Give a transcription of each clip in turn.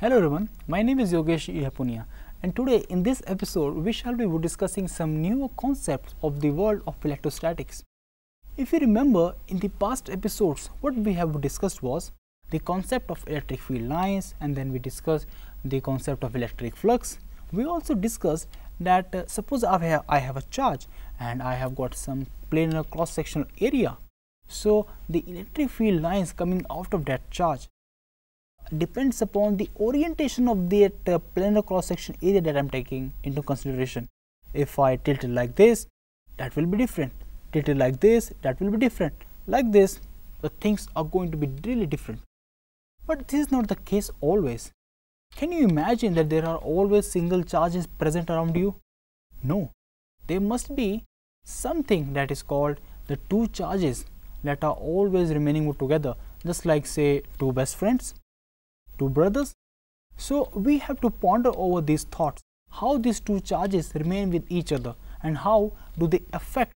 Hello everyone, my name is Yogesh Ihapunia and today in this episode we shall be discussing some new concepts of the world of electrostatics. If you remember in the past episodes what we have discussed was the concept of electric field lines and then we discussed the concept of electric flux. We also discussed that uh, suppose I have, I have a charge and I have got some planar cross sectional area. So, the electric field lines coming out of that charge depends upon the orientation of that uh, planar cross section area that I am taking into consideration. If I tilt it like this, that will be different, tilt it like this, that will be different, like this, the things are going to be really different. But this is not the case always. Can you imagine that there are always single charges present around you? No, there must be something that is called the two charges that are always remaining together just like say two best friends, two brothers. So we have to ponder over these thoughts, how these two charges remain with each other and how do they affect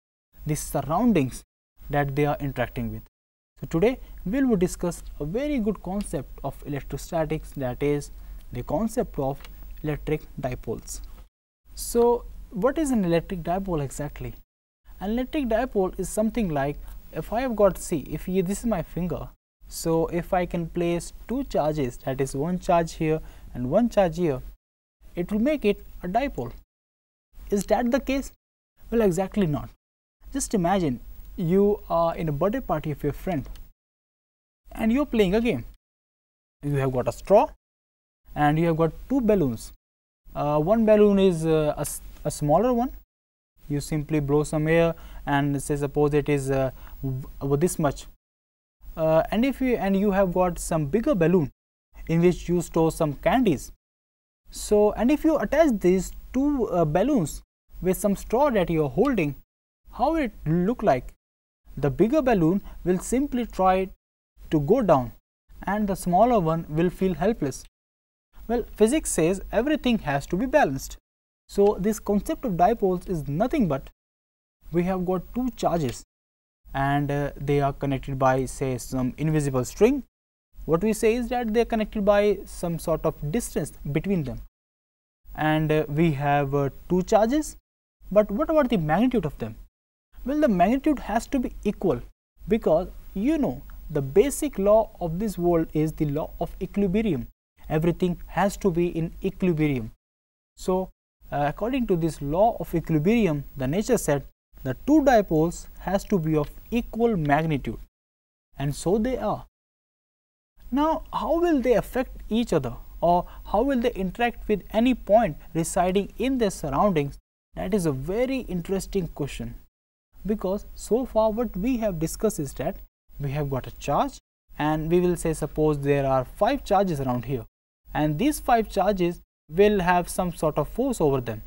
the surroundings that they are interacting with. So today we will discuss a very good concept of electrostatics that is the concept of electric dipoles. So, what is an electric dipole exactly? An electric dipole is something like if I have got C, if you, this is my finger, so if I can place two charges that is one charge here and one charge here, it will make it a dipole. Is that the case? Well, exactly not. Just imagine you are in a birthday party of your friend and you're playing a game. You have got a straw and you have got two balloons. Uh, one balloon is uh, a, a, smaller one. You simply blow some air and say suppose it is uh, this much. Uh, and if you and you have got some bigger balloon in which you store some candies. So and if you attach these two uh, balloons with some straw that you are holding, how it look like? The bigger balloon will simply try to go down and the smaller one will feel helpless. Well, physics says everything has to be balanced. So, this concept of dipoles is nothing but we have got two charges and uh, they are connected by say some invisible string. What we say is that they are connected by some sort of distance between them and uh, we have uh, two charges. But what about the magnitude of them? Well, the magnitude has to be equal because you know the basic law of this world is the law of equilibrium everything has to be in equilibrium. So, uh, according to this law of equilibrium, the nature said the two dipoles has to be of equal magnitude and so they are. Now, how will they affect each other or how will they interact with any point residing in their surroundings? That is a very interesting question because so far what we have discussed is that we have got a charge and we will say suppose there are 5 charges around here and these 5 charges will have some sort of force over them.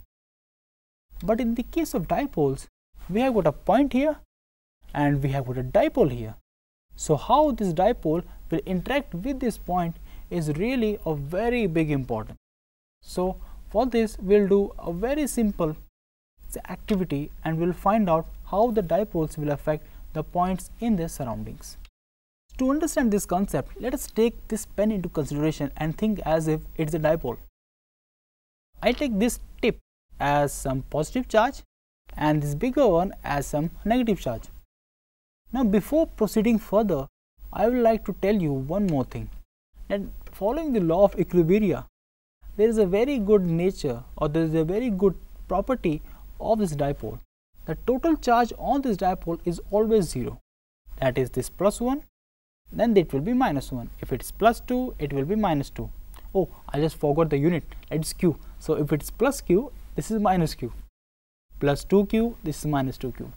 But in the case of dipoles, we have got a point here and we have got a dipole here. So, how this dipole will interact with this point is really of very big importance. So, for this we will do a very simple activity and we will find out how the dipoles will affect the points in their surroundings. To understand this concept, let us take this pen into consideration and think as if it is a dipole. I take this tip as some positive charge and this bigger one as some negative charge. Now before proceeding further, I would like to tell you one more thing that following the law of equilibria, there is a very good nature or there is a very good property of this dipole. The total charge on this dipole is always 0 that is this plus 1 then it will be minus 1. If it is plus 2, it will be minus 2. Oh, I just forgot the unit, it's q. So, if it is plus q, this is minus q. Plus 2q, this is minus 2q.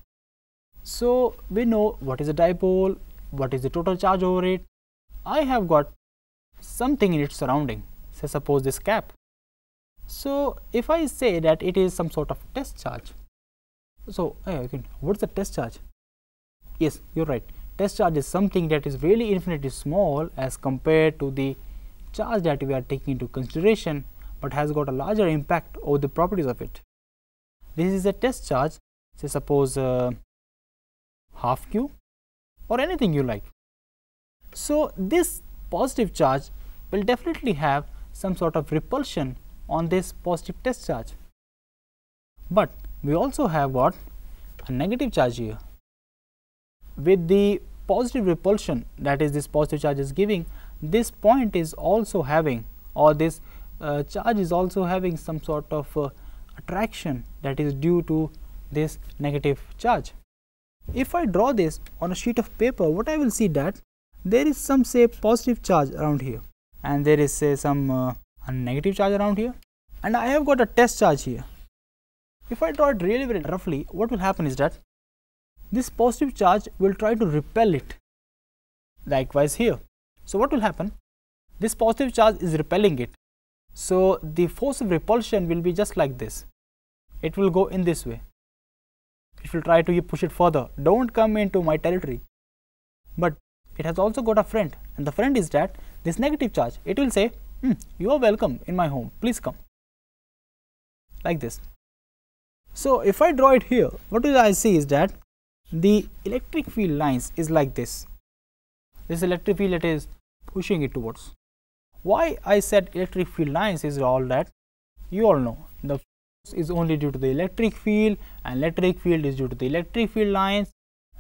So, we know what is a dipole, what is the total charge over it. I have got something in its surrounding, say suppose this cap. So, if I say that it is some sort of test charge, so uh, what's the test charge? Yes, you're right test charge is something that is really infinitely small as compared to the charge that we are taking into consideration, but has got a larger impact over the properties of it. This is a test charge, say suppose uh, half q or anything you like. So, this positive charge will definitely have some sort of repulsion on this positive test charge. But we also have got a negative charge here with the positive repulsion that is this positive charge is giving this point is also having or this uh, charge is also having some sort of uh, attraction that is due to this negative charge. If I draw this on a sheet of paper what I will see that there is some say positive charge around here and there is say some uh, negative charge around here and I have got a test charge here. If I draw it really very roughly what will happen is that this positive charge will try to repel it. Likewise here. So what will happen? This positive charge is repelling it. So the force of repulsion will be just like this. It will go in this way. It will try to push it further. Don't come into my territory. But it has also got a friend and the friend is that this negative charge. It will say, hmm, you are welcome in my home. Please come. Like this. So if I draw it here, what I see is that the electric field lines is like this. This electric field that is pushing it towards. Why I said electric field lines is all that you all know the force is only due to the electric field and electric field is due to the electric field lines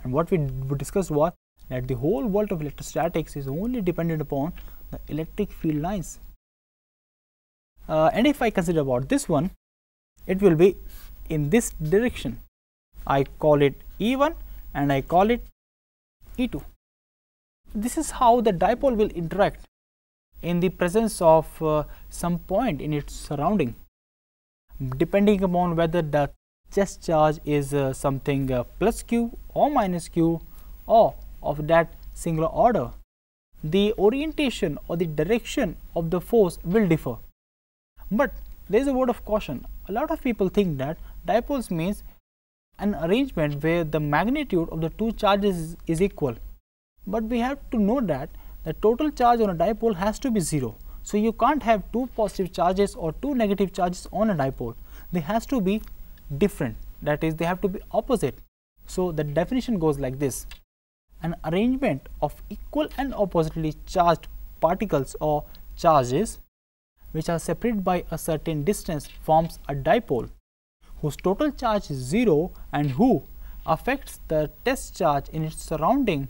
and what we discussed was that the whole world of electrostatics is only dependent upon the electric field lines. Uh, and if I consider about this one, it will be in this direction I call it E1 and I call it E2. This is how the dipole will interact in the presence of uh, some point in its surrounding depending upon whether the test charge is uh, something uh, plus q or minus q or of that singular order the orientation or the direction of the force will differ but there is a word of caution a lot of people think that dipoles means an arrangement where the magnitude of the two charges is equal. But we have to know that the total charge on a dipole has to be 0. So, you can't have two positive charges or two negative charges on a dipole. They has to be different that is they have to be opposite. So, the definition goes like this. An arrangement of equal and oppositely charged particles or charges which are separated by a certain distance forms a dipole whose total charge is 0 and who affects the test charge in its surrounding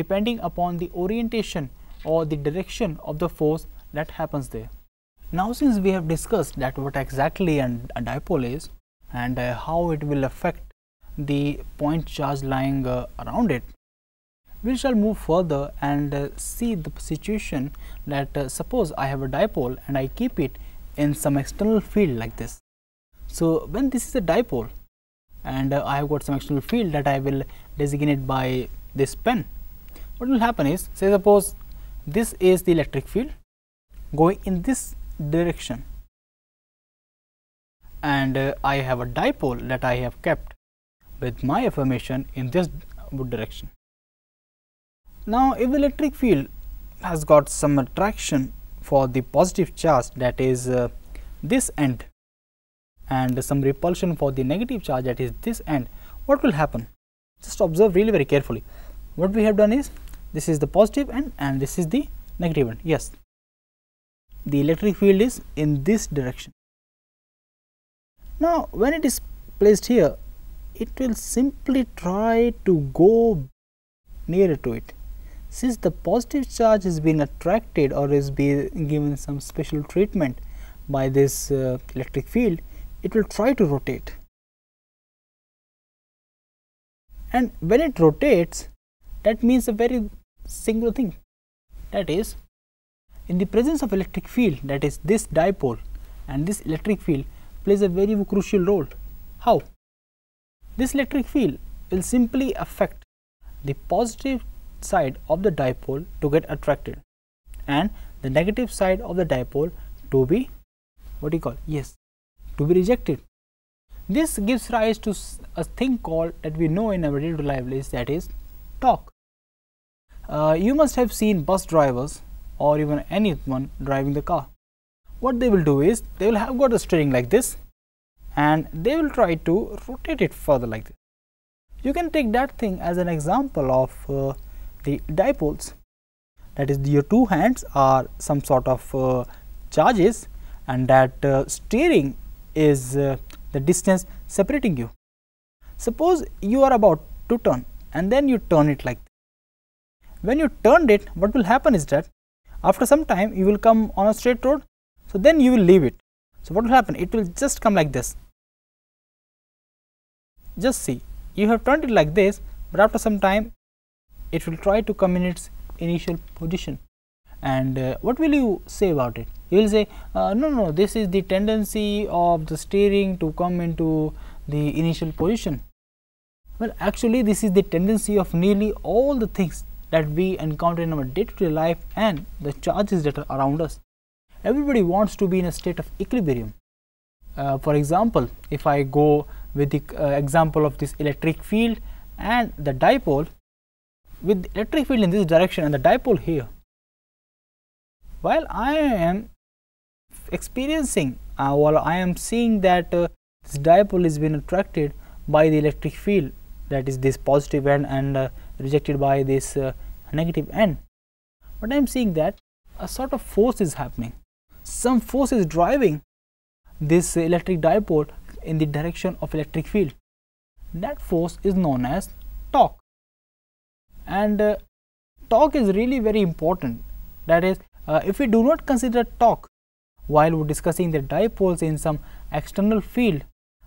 depending upon the orientation or the direction of the force that happens there. Now since we have discussed that what exactly an, a dipole is and uh, how it will affect the point charge lying uh, around it, we shall move further and uh, see the situation that uh, suppose I have a dipole and I keep it in some external field like this. So, when this is a dipole and uh, I have got some external field that I will designate by this pen, what will happen is say suppose this is the electric field going in this direction and uh, I have a dipole that I have kept with my affirmation in this direction. Now, if the electric field has got some attraction for the positive charge that is uh, this end and some repulsion for the negative charge that is this end, what will happen? Just observe really very carefully. What we have done is, this is the positive end and this is the negative end, yes. The electric field is in this direction. Now, when it is placed here, it will simply try to go nearer to it. Since the positive charge is being attracted or is being given some special treatment by this uh, electric field, it will try to rotate. And when it rotates, that means a very singular thing. That is, in the presence of electric field, that is this dipole and this electric field plays a very crucial role. How? This electric field will simply affect the positive side of the dipole to get attracted and the negative side of the dipole to be what do you call yes to be rejected. This gives rise to a thing called that we know in our day-to-day lives that is talk. Uh, you must have seen bus drivers or even anyone driving the car. What they will do is they will have got a steering like this and they will try to rotate it further like this. You can take that thing as an example of uh, the dipoles that is your two hands are some sort of uh, charges and that uh, steering is uh, the distance separating you. Suppose you are about to turn and then you turn it like this. When you turned it, what will happen is that after some time you will come on a straight road, so then you will leave it. So what will happen? It will just come like this. Just see, you have turned it like this, but after some time it will try to come in its initial position. And uh, what will you say about it? you will say uh, no no this is the tendency of the steering to come into the initial position. Well actually this is the tendency of nearly all the things that we encounter in our day to day life and the charges that are around us. Everybody wants to be in a state of equilibrium. Uh, for example, if I go with the uh, example of this electric field and the dipole with the electric field in this direction and the dipole here. While I am experiencing uh, well, I am seeing that uh, this dipole is being attracted by the electric field that is this positive end and uh, rejected by this uh, negative end. But I am seeing that a sort of force is happening. Some force is driving this electric dipole in the direction of electric field. That force is known as torque. And uh, torque is really very important. That is, uh, if we do not consider torque, while discussing the dipoles in some external field,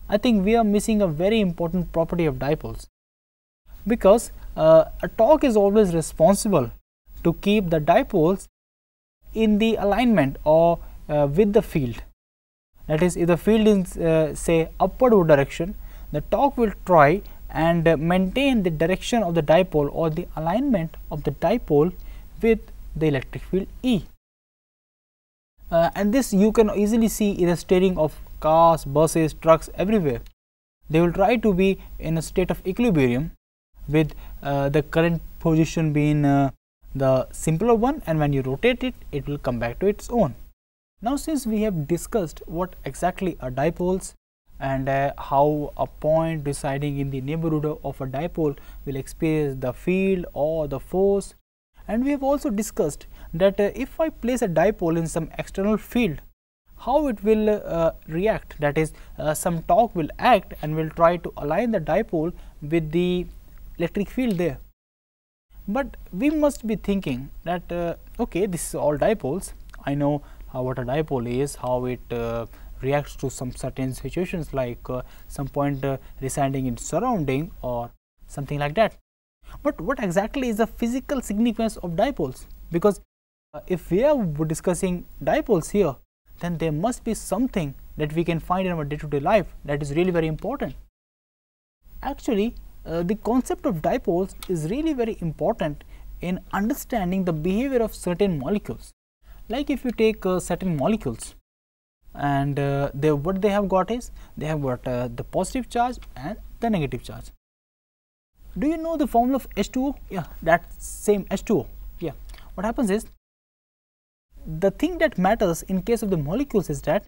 I think we are missing a very important property of dipoles. Because uh, a torque is always responsible to keep the dipoles in the alignment or uh, with the field. That is, if the field is uh, say upward direction, the torque will try and maintain the direction of the dipole or the alignment of the dipole with the electric field E uh, and this you can easily see in the steering of cars, buses, trucks everywhere. They will try to be in a state of equilibrium with uh, the current position being uh, the simpler one and when you rotate it, it will come back to its own. Now since we have discussed what exactly are dipoles and uh, how a point residing in the neighborhood of a dipole will experience the field or the force and we have also discussed that uh, if I place a dipole in some external field, how it will uh, react that is uh, some torque will act and will try to align the dipole with the electric field there. But we must be thinking that uh, okay this is all dipoles I know what a dipole is how it uh, reacts to some certain situations like uh, some point residing in surrounding or something like that. But what exactly is the physical significance of dipoles because uh, if we are discussing dipoles here, then there must be something that we can find in our day-to-day life that is really very important. Actually, uh, the concept of dipoles is really very important in understanding the behavior of certain molecules. Like if you take uh, certain molecules and uh, they, what they have got is, they have got uh, the positive charge and the negative charge. Do you know the formula of H2O? Yeah, that same H2O. Yeah, what happens is the thing that matters in case of the molecules is that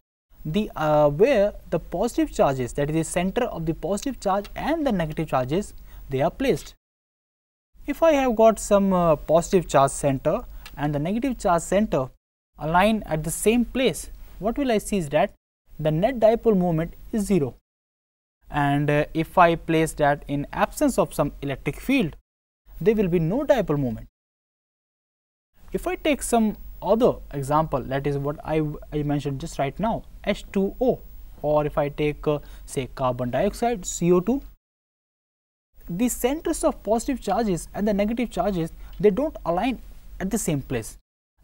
the uh, where the positive charges that is the center of the positive charge and the negative charges they are placed. If I have got some uh, positive charge center and the negative charge center align at the same place, what will I see is that the net dipole moment is 0 and uh, if I place that in absence of some electric field, there will be no dipole moment. If I take some other example that is what I, I mentioned just right now H2O or if I take uh, say carbon dioxide CO2 the centers of positive charges and the negative charges they don't align at the same place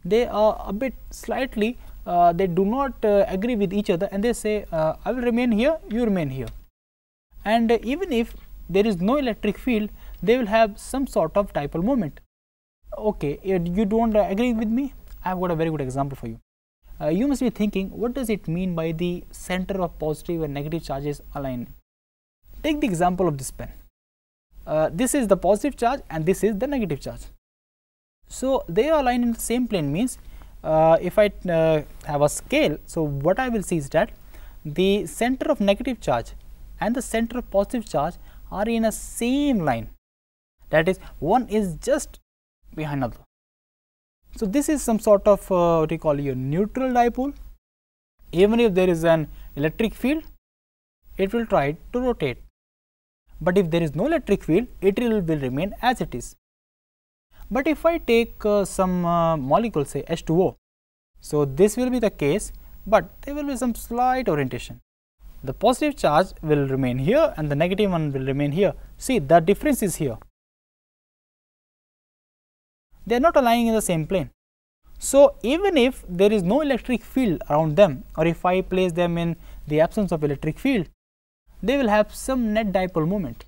they are a bit slightly uh, they do not uh, agree with each other and they say uh, I will remain here you remain here and uh, even if there is no electric field they will have some sort of dipole moment okay uh, you don't agree with me I've got a very good example for you. Uh, you must be thinking, what does it mean by the center of positive and negative charges align? Take the example of this pen. Uh, this is the positive charge and this is the negative charge. So, they are aligned in the same plane means uh, if I uh, have a scale, so what I will see is that the center of negative charge and the center of positive charge are in a same line that is one is just behind another so, this is some sort of uh, what you call your neutral dipole. Even if there is an electric field, it will try to rotate. But if there is no electric field, it will, will remain as it is. But if I take uh, some uh, molecule say H2O, so this will be the case, but there will be some slight orientation. The positive charge will remain here and the negative one will remain here. See the difference is here they are not aligning in the same plane. So, even if there is no electric field around them or if I place them in the absence of electric field, they will have some net dipole moment.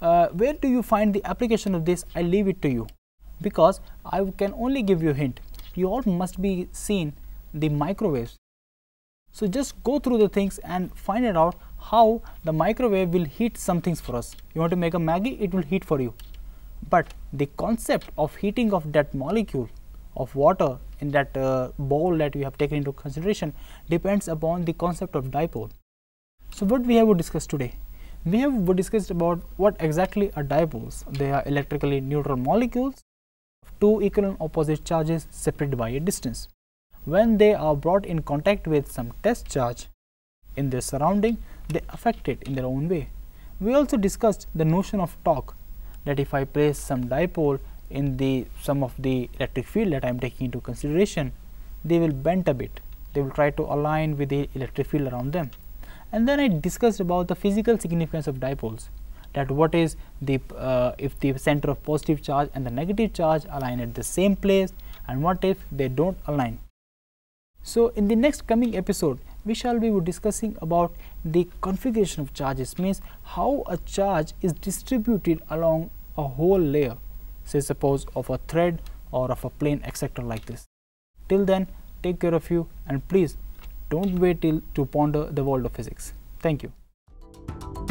Uh, where do you find the application of this? I leave it to you because I can only give you a hint. You all must be seen the microwaves. So, just go through the things and find it out how the microwave will heat some things for us. You want to make a Maggie, it will heat for you. But the concept of heating of that molecule of water in that uh, bowl that we have taken into consideration depends upon the concept of dipole. So, what we have discussed today? We have discussed about what exactly are dipoles. They are electrically neutral molecules of two equal and opposite charges separated by a distance. When they are brought in contact with some test charge in their surrounding, they affect it in their own way. We also discussed the notion of torque that if I place some dipole in the some of the electric field that I am taking into consideration, they will bend a bit, they will try to align with the electric field around them. And then I discussed about the physical significance of dipoles that what is the uh, if the center of positive charge and the negative charge align at the same place and what if they do not align. So, in the next coming episode we shall be discussing about the configuration of charges means how a charge is distributed along a whole layer say suppose of a thread or of a plane etc like this. Till then take care of you and please don't wait till to ponder the world of physics. Thank you.